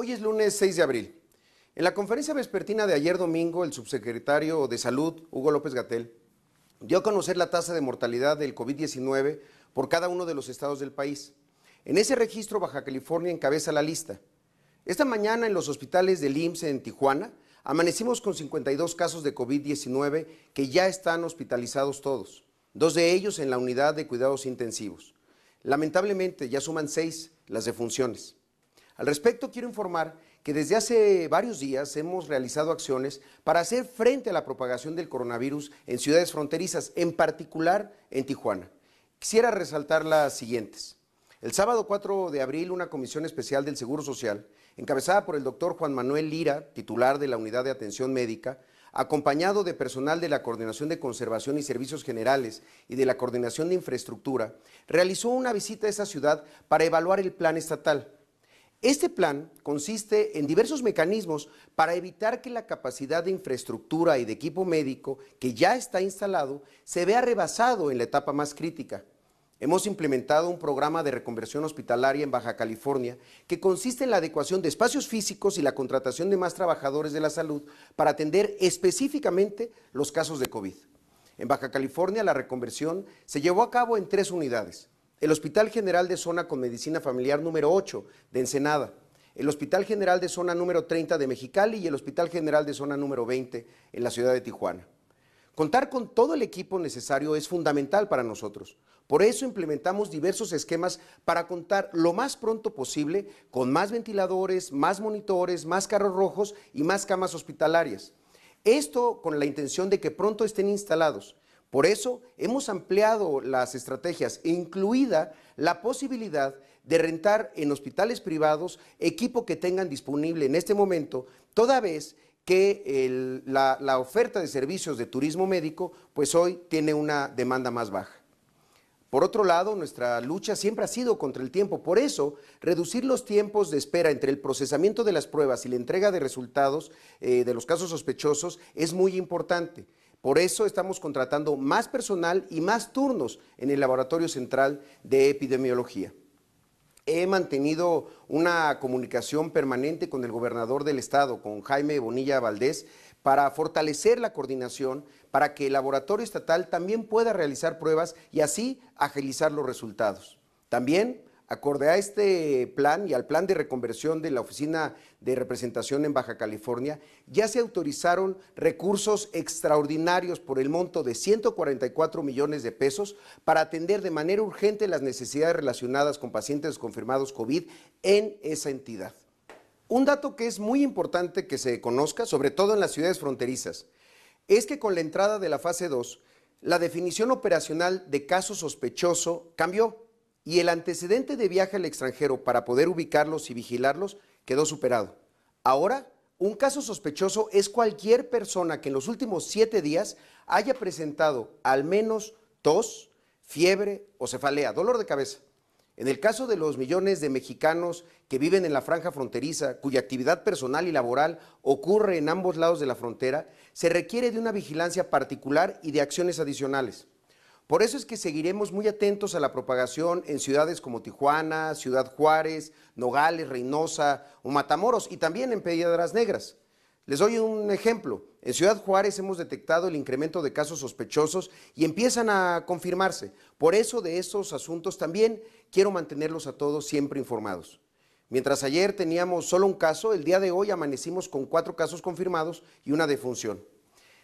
Hoy es lunes 6 de abril. En la conferencia vespertina de ayer domingo, el subsecretario de Salud, Hugo López gatell dio a conocer la tasa de mortalidad del COVID-19 por cada uno de los estados del país. En ese registro, Baja California encabeza la lista. Esta mañana en los hospitales del IMSS en Tijuana, amanecimos con 52 casos de COVID-19 que ya están hospitalizados todos, dos de ellos en la unidad de cuidados intensivos. Lamentablemente ya suman seis las defunciones. Al respecto, quiero informar que desde hace varios días hemos realizado acciones para hacer frente a la propagación del coronavirus en ciudades fronterizas, en particular en Tijuana. Quisiera resaltar las siguientes. El sábado 4 de abril, una comisión especial del Seguro Social, encabezada por el doctor Juan Manuel Lira, titular de la Unidad de Atención Médica, acompañado de personal de la Coordinación de Conservación y Servicios Generales y de la Coordinación de Infraestructura, realizó una visita a esa ciudad para evaluar el plan estatal este plan consiste en diversos mecanismos para evitar que la capacidad de infraestructura y de equipo médico que ya está instalado se vea rebasado en la etapa más crítica. Hemos implementado un programa de reconversión hospitalaria en Baja California que consiste en la adecuación de espacios físicos y la contratación de más trabajadores de la salud para atender específicamente los casos de COVID. En Baja California la reconversión se llevó a cabo en tres unidades, el Hospital General de Zona con Medicina Familiar número 8 de Ensenada, el Hospital General de Zona número 30 de Mexicali y el Hospital General de Zona número 20 en la ciudad de Tijuana. Contar con todo el equipo necesario es fundamental para nosotros. Por eso implementamos diversos esquemas para contar lo más pronto posible con más ventiladores, más monitores, más carros rojos y más camas hospitalarias. Esto con la intención de que pronto estén instalados por eso hemos ampliado las estrategias, incluida la posibilidad de rentar en hospitales privados equipo que tengan disponible en este momento, toda vez que la, oferta de servicios de turismo médico, pues hoy tiene una demanda más baja. Por otro lado, nuestra lucha siempre ha sido contra el tiempo, por eso reducir los tiempos de espera entre el procesamiento de las pruebas y la entrega de resultados eh, de los casos sospechosos es muy importante. Por eso estamos contratando más personal y más turnos en el Laboratorio Central de Epidemiología. He mantenido una comunicación permanente con el gobernador del estado, con Jaime Bonilla Valdés, para fortalecer la coordinación, para que el laboratorio estatal también pueda realizar pruebas y así agilizar los resultados. También Acorde a este plan y al plan de reconversión de la Oficina de Representación en Baja California, ya se autorizaron recursos extraordinarios por el monto de 144 millones de pesos para atender de manera urgente las necesidades relacionadas con pacientes confirmados COVID en esa entidad. Un dato que es muy importante que se conozca, sobre todo en las ciudades fronterizas, es que con la entrada de la fase 2, la definición operacional de caso sospechoso cambió y el antecedente de viaje al extranjero para poder ubicarlos y vigilarlos quedó superado. Ahora, un caso sospechoso es cualquier persona que en los últimos siete días haya presentado al menos tos, fiebre o cefalea, dolor de cabeza. En el caso de los millones de mexicanos que viven en la franja fronteriza, cuya actividad personal y laboral ocurre en ambos lados de la frontera, se requiere de una vigilancia particular y de acciones adicionales. Por eso es que seguiremos muy atentos a la propagación en ciudades como Tijuana, Ciudad Juárez, Nogales, Reynosa o Matamoros y también en las Negras. Les doy un ejemplo. En Ciudad Juárez hemos detectado el incremento de casos sospechosos y empiezan a confirmarse. Por eso de esos asuntos también quiero mantenerlos a todos siempre informados. Mientras ayer teníamos solo un caso, el día de hoy amanecimos con cuatro casos confirmados y una defunción.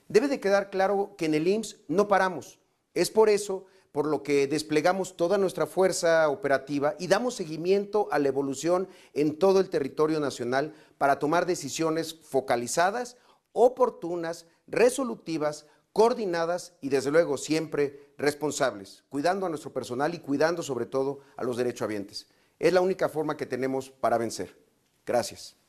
Debe de quedar claro que en el IMSS no paramos. Es por eso por lo que desplegamos toda nuestra fuerza operativa y damos seguimiento a la evolución en todo el territorio nacional para tomar decisiones focalizadas, oportunas, resolutivas, coordinadas y desde luego siempre responsables, cuidando a nuestro personal y cuidando sobre todo a los derechohabientes. Es la única forma que tenemos para vencer. Gracias.